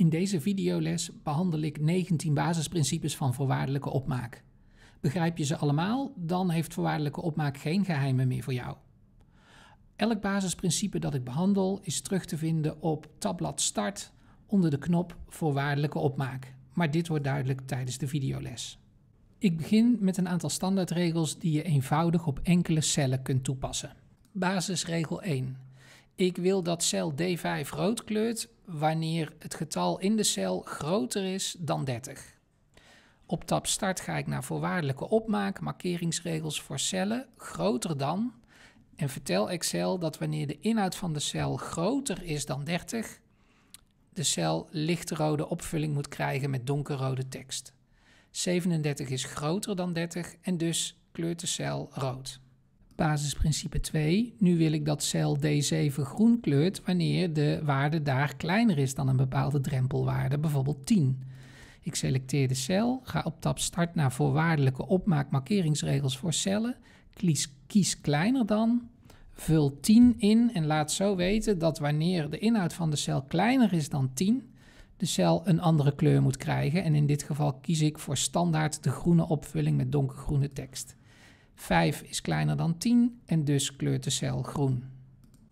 In deze videoles behandel ik 19 basisprincipes van voorwaardelijke opmaak. Begrijp je ze allemaal, dan heeft voorwaardelijke opmaak geen geheimen meer voor jou. Elk basisprincipe dat ik behandel is terug te vinden op tabblad Start onder de knop Voorwaardelijke opmaak, maar dit wordt duidelijk tijdens de videoles. Ik begin met een aantal standaardregels die je eenvoudig op enkele cellen kunt toepassen. Basisregel 1. Ik wil dat cel D5 rood kleurt wanneer het getal in de cel groter is dan 30. Op tab start ga ik naar voorwaardelijke opmaak, markeringsregels voor cellen, groter dan. En vertel Excel dat wanneer de inhoud van de cel groter is dan 30, de cel lichtrode opvulling moet krijgen met donkerrode tekst. 37 is groter dan 30 en dus kleurt de cel rood basisprincipe 2. Nu wil ik dat cel D7 groen kleurt wanneer de waarde daar kleiner is dan een bepaalde drempelwaarde, bijvoorbeeld 10. Ik selecteer de cel, ga op tab Start naar voorwaardelijke opmaakmarkeringsregels voor cellen, kies, kies kleiner dan, vul 10 in en laat zo weten dat wanneer de inhoud van de cel kleiner is dan 10, de cel een andere kleur moet krijgen en in dit geval kies ik voor standaard de groene opvulling met donkergroene tekst. 5 is kleiner dan 10 en dus kleurt de cel groen.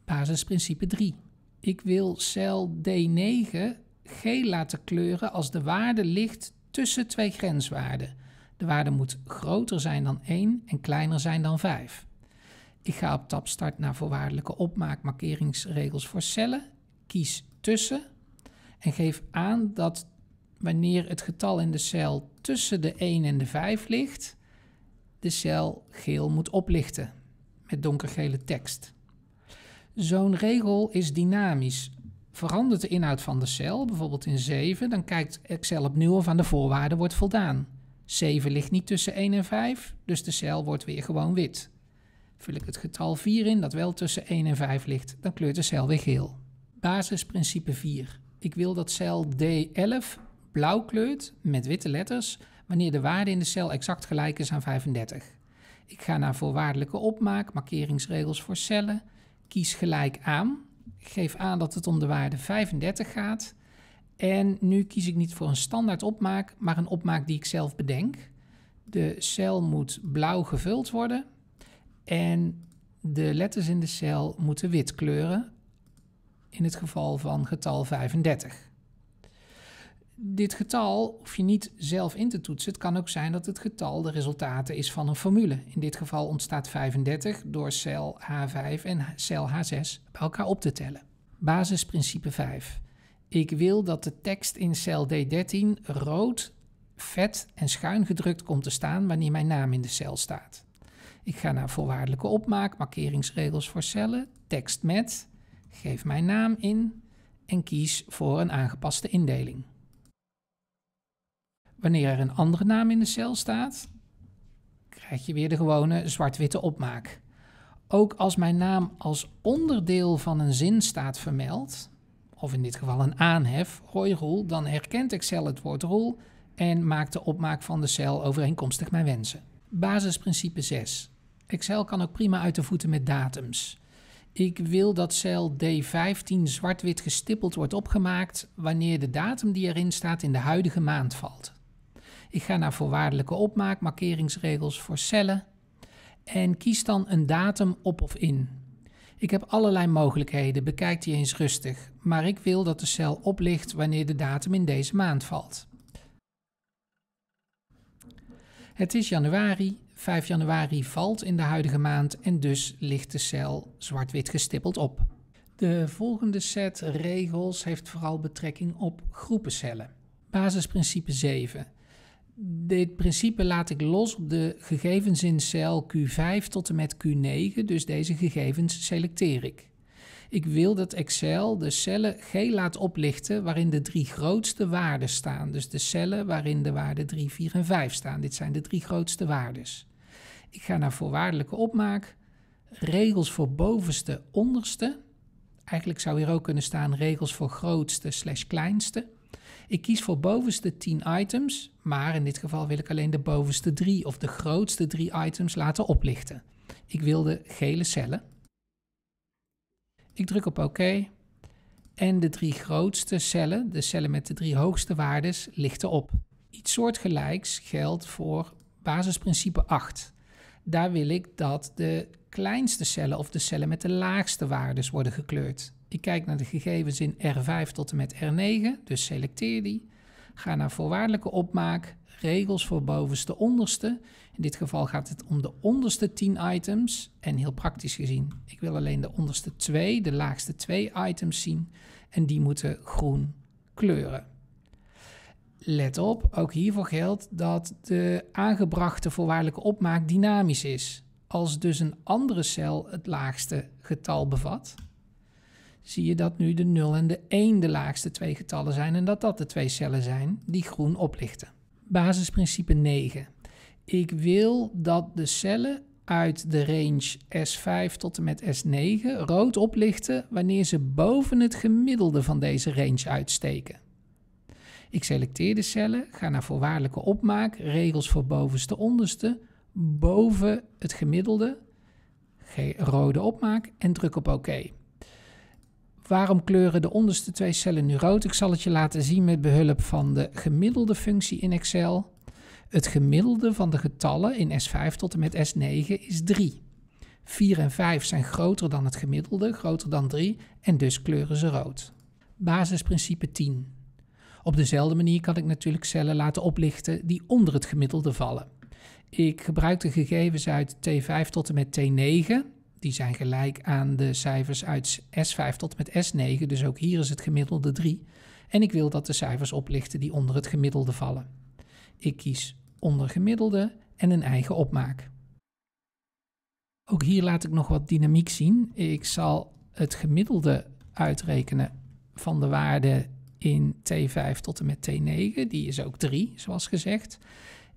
Basisprincipe 3. Ik wil cel D9 geel laten kleuren als de waarde ligt tussen twee grenswaarden. De waarde moet groter zijn dan 1 en kleiner zijn dan 5. Ik ga op tab start naar voorwaardelijke opmaakmarkeringsregels voor cellen. Kies tussen en geef aan dat wanneer het getal in de cel tussen de 1 en de 5 ligt, de cel geel moet oplichten met donkergele tekst. Zo'n regel is dynamisch. Verandert de inhoud van de cel, bijvoorbeeld in 7, dan kijkt Excel opnieuw of aan de voorwaarden wordt voldaan. 7 ligt niet tussen 1 en 5, dus de cel wordt weer gewoon wit. Vul ik het getal 4 in, dat wel tussen 1 en 5 ligt, dan kleurt de cel weer geel. Basisprincipe 4. Ik wil dat cel D11 blauw kleurt met witte letters, wanneer de waarde in de cel exact gelijk is aan 35. Ik ga naar voorwaardelijke opmaak, markeringsregels voor cellen, kies gelijk aan, geef aan dat het om de waarde 35 gaat. En nu kies ik niet voor een standaard opmaak, maar een opmaak die ik zelf bedenk. De cel moet blauw gevuld worden en de letters in de cel moeten wit kleuren, in het geval van getal 35 dit getal hoef je niet zelf in te toetsen. Het kan ook zijn dat het getal de resultaten is van een formule. In dit geval ontstaat 35 door cel H5 en cel H6 bij elkaar op te tellen. Basisprincipe 5. Ik wil dat de tekst in cel D13 rood, vet en schuin gedrukt komt te staan wanneer mijn naam in de cel staat. Ik ga naar voorwaardelijke opmaak, markeringsregels voor cellen, tekst met, geef mijn naam in en kies voor een aangepaste indeling. Wanneer er een andere naam in de cel staat, krijg je weer de gewone zwart-witte opmaak. Ook als mijn naam als onderdeel van een zin staat vermeld, of in dit geval een aanhef, Roel, dan herkent Excel het woord rol en maakt de opmaak van de cel overeenkomstig mijn wensen. Basisprincipe 6. Excel kan ook prima uit de voeten met datums. Ik wil dat cel D15 zwart-wit gestippeld wordt opgemaakt wanneer de datum die erin staat in de huidige maand valt. Ik ga naar voorwaardelijke opmaak, markeringsregels voor cellen en kies dan een datum op of in. Ik heb allerlei mogelijkheden, bekijk die eens rustig, maar ik wil dat de cel oplicht wanneer de datum in deze maand valt. Het is januari, 5 januari valt in de huidige maand en dus ligt de cel zwart-wit gestippeld op. De volgende set regels heeft vooral betrekking op groepencellen. Basisprincipe 7 dit principe laat ik los op de gegevens in cel Q5 tot en met Q9, dus deze gegevens selecteer ik. Ik wil dat Excel de cellen G laat oplichten waarin de drie grootste waarden staan. Dus de cellen waarin de waarden 3, 4 en 5 staan. Dit zijn de drie grootste waardes. Ik ga naar voorwaardelijke opmaak, regels voor bovenste, onderste. Eigenlijk zou hier ook kunnen staan regels voor grootste slash kleinste. Ik kies voor bovenste 10 items, maar in dit geval wil ik alleen de bovenste 3 of de grootste 3 items laten oplichten. Ik wil de gele cellen. Ik druk op OK. En de drie grootste cellen, de cellen met de drie hoogste waardes, lichten op. Iets soortgelijks geldt voor basisprincipe 8. Daar wil ik dat de kleinste cellen of de cellen met de laagste waardes worden gekleurd. Ik kijk naar de gegevens in R5 tot en met R9, dus selecteer die. Ga naar voorwaardelijke opmaak, regels voor bovenste onderste. In dit geval gaat het om de onderste 10 items. En heel praktisch gezien, ik wil alleen de onderste 2, de laagste 2 items zien. En die moeten groen kleuren. Let op, ook hiervoor geldt dat de aangebrachte voorwaardelijke opmaak dynamisch is. Als dus een andere cel het laagste getal bevat, zie je dat nu de 0 en de 1 de laagste twee getallen zijn en dat dat de twee cellen zijn die groen oplichten. Basisprincipe 9. Ik wil dat de cellen uit de range S5 tot en met S9 rood oplichten wanneer ze boven het gemiddelde van deze range uitsteken. Ik selecteer de cellen, ga naar voorwaardelijke opmaak, regels voor bovenste onderste, boven het gemiddelde, rode opmaak en druk op oké. OK. Waarom kleuren de onderste twee cellen nu rood? Ik zal het je laten zien met behulp van de gemiddelde functie in Excel. Het gemiddelde van de getallen in S5 tot en met S9 is 3. 4 en 5 zijn groter dan het gemiddelde, groter dan 3, en dus kleuren ze rood. Basisprincipe 10. Op dezelfde manier kan ik natuurlijk cellen laten oplichten die onder het gemiddelde vallen. Ik gebruik de gegevens uit T5 tot en met T9 die zijn gelijk aan de cijfers uit S5 tot en met S9. Dus ook hier is het gemiddelde 3. En ik wil dat de cijfers oplichten die onder het gemiddelde vallen. Ik kies onder gemiddelde en een eigen opmaak. Ook hier laat ik nog wat dynamiek zien. Ik zal het gemiddelde uitrekenen van de waarde in T5 tot en met T9. Die is ook 3, zoals gezegd.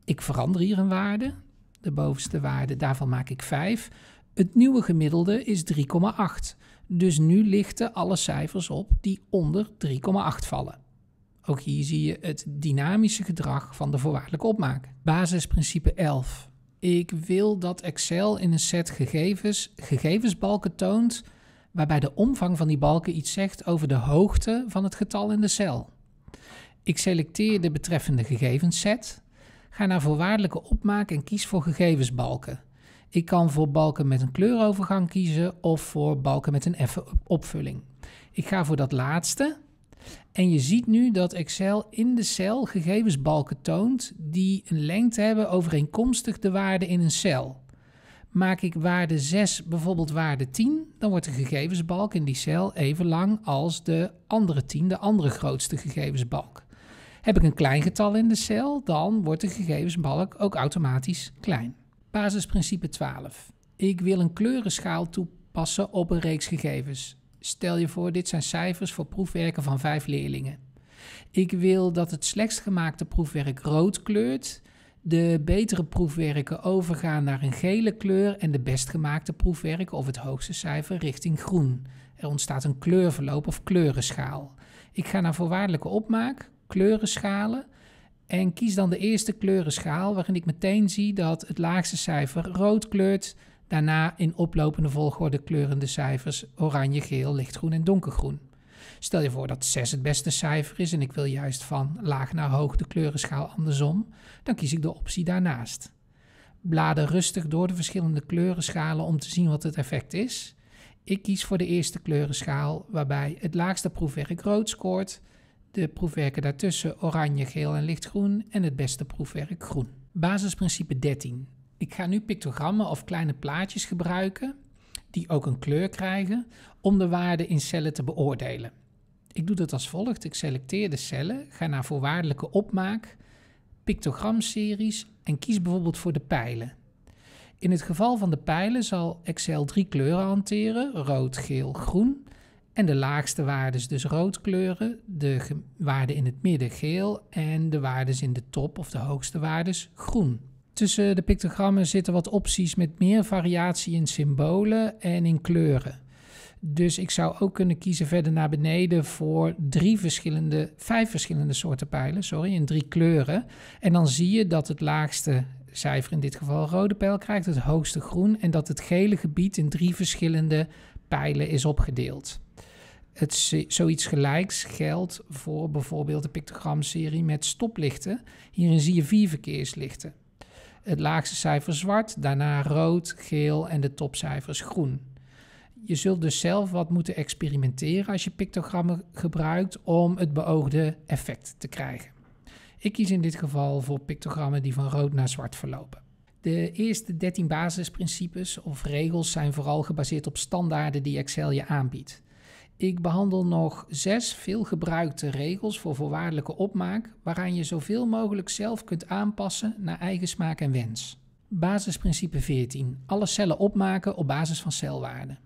Ik verander hier een waarde. De bovenste waarde, daarvan maak ik 5. Het nieuwe gemiddelde is 3,8. Dus nu lichten alle cijfers op die onder 3,8 vallen. Ook hier zie je het dynamische gedrag van de voorwaardelijke opmaak. Basisprincipe 11. Ik wil dat Excel in een set gegevens gegevensbalken toont waarbij de omvang van die balken iets zegt over de hoogte van het getal in de cel. Ik selecteer de betreffende gegevensset, ga naar voorwaardelijke opmaak en kies voor gegevensbalken. Ik kan voor balken met een kleurovergang kiezen of voor balken met een effen opvulling. Ik ga voor dat laatste. En je ziet nu dat Excel in de cel gegevensbalken toont die een lengte hebben overeenkomstig de waarde in een cel. Maak ik waarde 6 bijvoorbeeld waarde 10, dan wordt de gegevensbalk in die cel even lang als de andere 10, de andere grootste gegevensbalk. Heb ik een klein getal in de cel, dan wordt de gegevensbalk ook automatisch klein. Basisprincipe 12. Ik wil een kleurenschaal toepassen op een reeks gegevens. Stel je voor, dit zijn cijfers voor proefwerken van vijf leerlingen. Ik wil dat het slechtst gemaakte proefwerk rood kleurt, de betere proefwerken overgaan naar een gele kleur en de best gemaakte proefwerken of het hoogste cijfer richting groen. Er ontstaat een kleurverloop of kleurenschaal. Ik ga naar voorwaardelijke opmaak, kleurenschalen en kies dan de eerste kleurenschaal waarin ik meteen zie dat het laagste cijfer rood kleurt. Daarna in oplopende volgorde kleurende cijfers oranje, geel, lichtgroen en donkergroen. Stel je voor dat 6 het beste cijfer is en ik wil juist van laag naar hoog de kleurenschaal andersom, dan kies ik de optie daarnaast. Blader rustig door de verschillende kleurenschalen om te zien wat het effect is. Ik kies voor de eerste kleurenschaal waarbij het laagste proefwerk rood scoort, de proefwerken daartussen oranje, geel en lichtgroen en het beste proefwerk groen. Basisprincipe 13. Ik ga nu pictogrammen of kleine plaatjes gebruiken die ook een kleur krijgen om de waarden in cellen te beoordelen. Ik doe dat als volgt. Ik selecteer de cellen, ga naar voorwaardelijke opmaak, pictogramseries en kies bijvoorbeeld voor de pijlen. In het geval van de pijlen zal Excel drie kleuren hanteren: rood, geel, groen. En de laagste waarden, dus rood kleuren, de waarden in het midden geel en de waarden in de top of de hoogste waarden groen. Tussen de pictogrammen zitten wat opties met meer variatie in symbolen en in kleuren. Dus ik zou ook kunnen kiezen verder naar beneden voor drie verschillende, vijf verschillende soorten pijlen, sorry, in drie kleuren. En dan zie je dat het laagste cijfer, in dit geval rode pijl, krijgt het hoogste groen en dat het gele gebied in drie verschillende pijlen is opgedeeld het, zoiets gelijks geldt voor bijvoorbeeld de pictogramserie met stoplichten. Hierin zie je vier verkeerslichten. Het laagste cijfer zwart, daarna rood, geel en de topcijfers groen. Je zult dus zelf wat moeten experimenteren als je pictogrammen gebruikt om het beoogde effect te krijgen. Ik kies in dit geval voor pictogrammen die van rood naar zwart verlopen. De eerste 13 basisprincipes of regels zijn vooral gebaseerd op standaarden die Excel je aanbiedt. Ik behandel nog zes veelgebruikte regels voor voorwaardelijke opmaak, waaraan je zoveel mogelijk zelf kunt aanpassen naar eigen smaak en wens. Basisprincipe 14. Alle cellen opmaken op basis van celwaarden.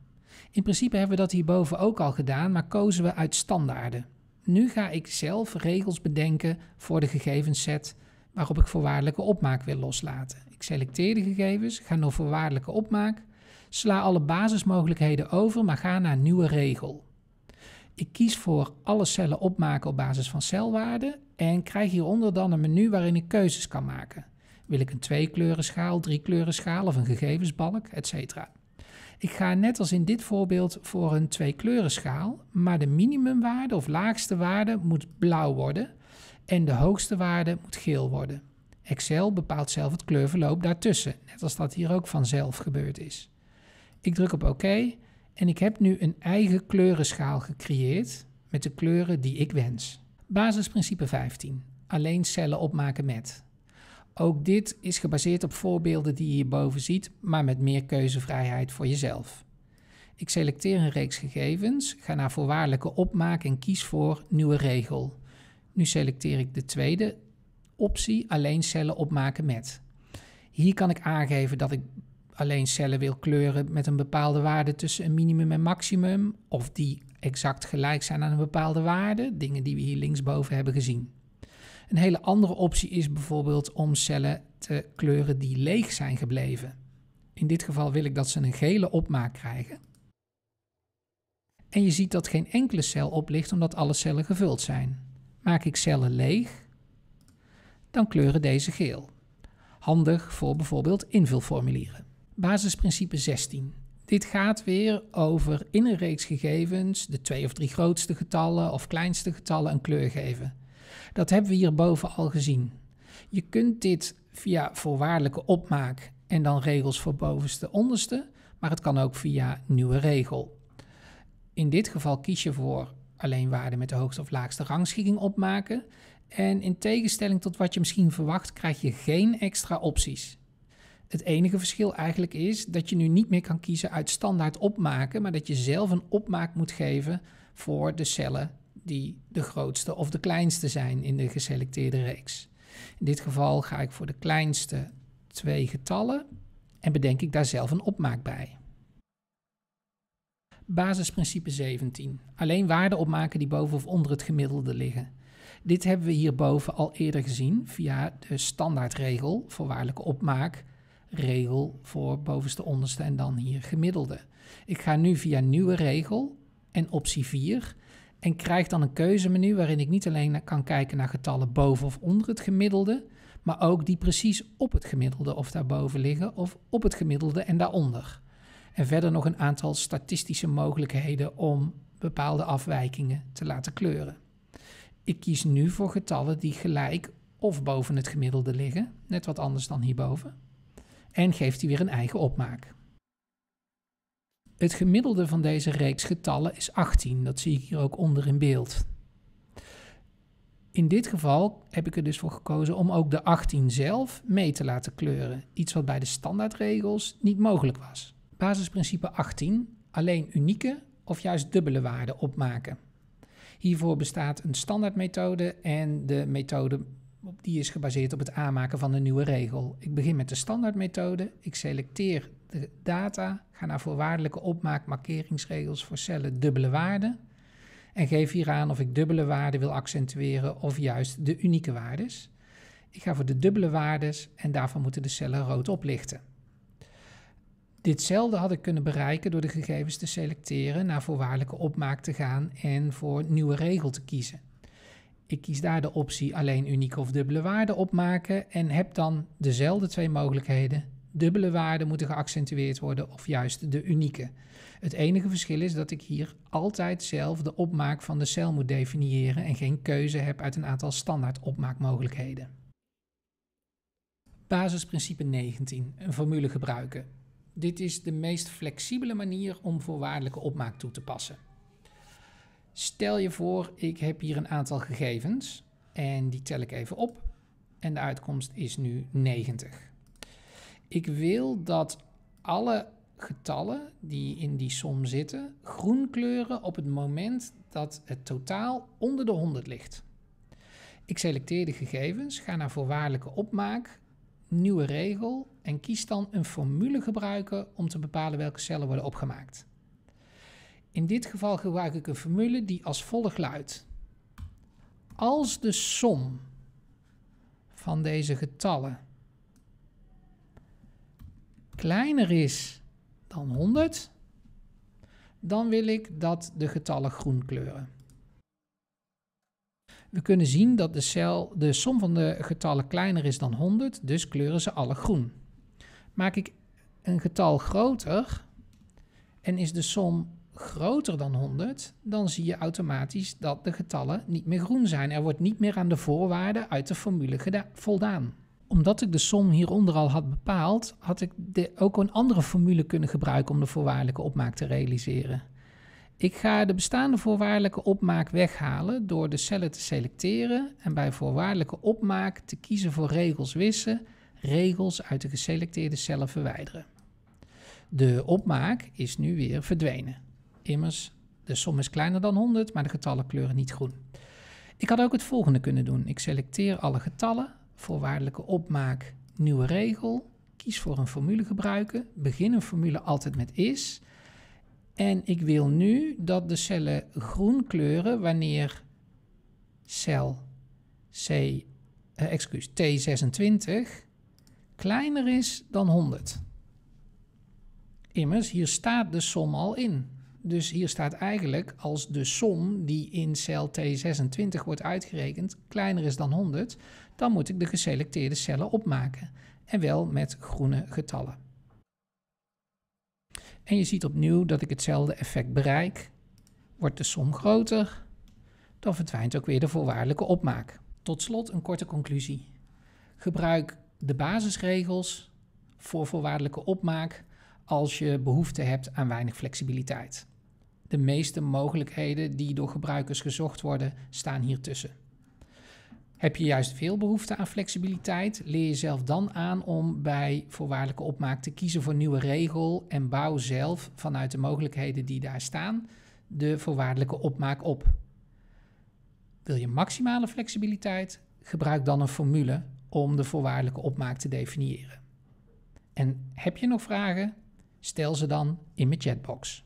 In principe hebben we dat hierboven ook al gedaan, maar kozen we uit standaarden. Nu ga ik zelf regels bedenken voor de gegevensset waarop ik voorwaardelijke opmaak wil loslaten. Ik selecteer de gegevens, ga naar voorwaardelijke opmaak, sla alle basismogelijkheden over, maar ga naar nieuwe regel. Ik kies voor alle cellen opmaken op basis van celwaarde en krijg hieronder dan een menu waarin ik keuzes kan maken. Wil ik een tweekleurenschaal, schaal of een gegevensbalk, etc. Ik ga net als in dit voorbeeld voor een tweekleurenschaal, maar de minimumwaarde of laagste waarde moet blauw worden en de hoogste waarde moet geel worden. Excel bepaalt zelf het kleurverloop daartussen, net als dat hier ook vanzelf gebeurd is. Ik druk op OK en ik heb nu een eigen kleurenschaal gecreëerd met de kleuren die ik wens. Basisprincipe 15. Alleen cellen opmaken met. Ook dit is gebaseerd op voorbeelden die je hierboven ziet, maar met meer keuzevrijheid voor jezelf. Ik selecteer een reeks gegevens, ga naar voorwaardelijke opmaak en kies voor nieuwe regel. Nu selecteer ik de tweede optie, alleen cellen opmaken met. Hier kan ik aangeven dat ik alleen cellen wil kleuren met een bepaalde waarde tussen een minimum en maximum, of die exact gelijk zijn aan een bepaalde waarde, dingen die we hier linksboven hebben gezien. Een hele andere optie is bijvoorbeeld om cellen te kleuren die leeg zijn gebleven. In dit geval wil ik dat ze een gele opmaak krijgen. En je ziet dat geen enkele cel oplicht omdat alle cellen gevuld zijn. Maak ik cellen leeg, dan kleuren deze geel. Handig voor bijvoorbeeld invulformulieren. Basisprincipe 16. Dit gaat weer over in een reeks gegevens de twee of drie grootste getallen of kleinste getallen een kleur geven. Dat hebben we hierboven al gezien. Je kunt dit via voorwaardelijke opmaak en dan regels voor bovenste onderste, maar het kan ook via nieuwe regel. In dit geval kies je voor alleen waarden met de hoogste of laagste rangschikking opmaken en in tegenstelling tot wat je misschien verwacht krijg je geen extra opties. Het enige verschil eigenlijk is dat je nu niet meer kan kiezen uit standaard opmaken, maar dat je zelf een opmaak moet geven voor de cellen die de grootste of de kleinste zijn in de geselecteerde reeks. In dit geval ga ik voor de kleinste twee getallen en bedenk ik daar zelf een opmaak bij. Basisprincipe 17. Alleen waarden opmaken die boven of onder het gemiddelde liggen. Dit hebben we hierboven al eerder gezien via de standaardregel voor waarlijke opmaak regel voor bovenste, onderste en dan hier gemiddelde. Ik ga nu via nieuwe regel en optie 4 en krijg dan een keuzemenu waarin ik niet alleen kan kijken naar getallen boven of onder het gemiddelde, maar ook die precies op het gemiddelde of daarboven liggen of op het gemiddelde en daaronder. En verder nog een aantal statistische mogelijkheden om bepaalde afwijkingen te laten kleuren. Ik kies nu voor getallen die gelijk of boven het gemiddelde liggen, net wat anders dan hierboven en geeft die weer een eigen opmaak. Het gemiddelde van deze reeks getallen is 18, dat zie ik hier ook onder in beeld. In dit geval heb ik er dus voor gekozen om ook de 18 zelf mee te laten kleuren, iets wat bij de standaardregels niet mogelijk was. Basisprincipe 18, alleen unieke of juist dubbele waarden opmaken. Hiervoor bestaat een standaardmethode en de methode die is gebaseerd op het aanmaken van een nieuwe regel. Ik begin met de standaardmethode. Ik selecteer de data, ga naar voorwaardelijke opmaak markeringsregels voor cellen dubbele waarden. En geef hier aan of ik dubbele waarden wil accentueren of juist de unieke waardes. Ik ga voor de dubbele waardes en daarvan moeten de cellen rood oplichten. Ditzelfde had ik kunnen bereiken door de gegevens te selecteren, naar voorwaardelijke opmaak te gaan en voor nieuwe regel te kiezen. Ik kies daar de optie alleen unieke of dubbele waarden opmaken en heb dan dezelfde twee mogelijkheden. Dubbele waarden moeten geaccentueerd worden of juist de unieke. Het enige verschil is dat ik hier altijd zelf de opmaak van de cel moet definiëren en geen keuze heb uit een aantal standaard opmaakmogelijkheden. Basisprincipe 19. Een formule gebruiken. Dit is de meest flexibele manier om voorwaardelijke opmaak toe te passen. Stel je voor, ik heb hier een aantal gegevens en die tel ik even op en de uitkomst is nu 90. Ik wil dat alle getallen die in die som zitten groen kleuren op het moment dat het totaal onder de 100 ligt. Ik selecteer de gegevens, ga naar voorwaardelijke opmaak, nieuwe regel en kies dan een formule gebruiken om te bepalen welke cellen worden opgemaakt. In dit geval gebruik ik een formule die als volgt luidt. Als de som van deze getallen kleiner is dan 100, dan wil ik dat de getallen groen kleuren. We kunnen zien dat de, cel, de som van de getallen kleiner is dan 100, dus kleuren ze alle groen. Maak ik een getal groter en is de som groter dan 100, dan zie je automatisch dat de getallen niet meer groen zijn. Er wordt niet meer aan de voorwaarden uit de formule voldaan. Omdat ik de som hieronder al had bepaald, had ik ook een andere formule kunnen gebruiken om de voorwaardelijke opmaak te realiseren. Ik ga de bestaande voorwaardelijke opmaak weghalen door de cellen te selecteren en bij voorwaardelijke opmaak te kiezen voor regels wissen, regels uit de geselecteerde cellen verwijderen. De opmaak is nu weer verdwenen immers, de som is kleiner dan 100, maar de getallen kleuren niet groen. Ik had ook het volgende kunnen doen. Ik selecteer alle getallen, voorwaardelijke opmaak, nieuwe regel, kies voor een formule gebruiken, begin een formule altijd met is. En ik wil nu dat de cellen groen kleuren wanneer cel C, eh, excuus, T26 kleiner is dan 100. Immers, hier staat de som al in. Dus hier staat eigenlijk als de som die in cel T26 wordt uitgerekend kleiner is dan 100, dan moet ik de geselecteerde cellen opmaken. En wel met groene getallen. En je ziet opnieuw dat ik hetzelfde effect bereik. Wordt de som groter, dan verdwijnt ook weer de voorwaardelijke opmaak. Tot slot een korte conclusie. Gebruik de basisregels voor voorwaardelijke opmaak als je behoefte hebt aan weinig flexibiliteit. De meeste mogelijkheden die door gebruikers gezocht worden, staan hier tussen. Heb je juist veel behoefte aan flexibiliteit? Leer jezelf dan aan om bij voorwaardelijke opmaak te kiezen voor nieuwe regel en bouw zelf vanuit de mogelijkheden die daar staan de voorwaardelijke opmaak op. Wil je maximale flexibiliteit? Gebruik dan een formule om de voorwaardelijke opmaak te definiëren. En heb je nog vragen? Stel ze dan in mijn chatbox.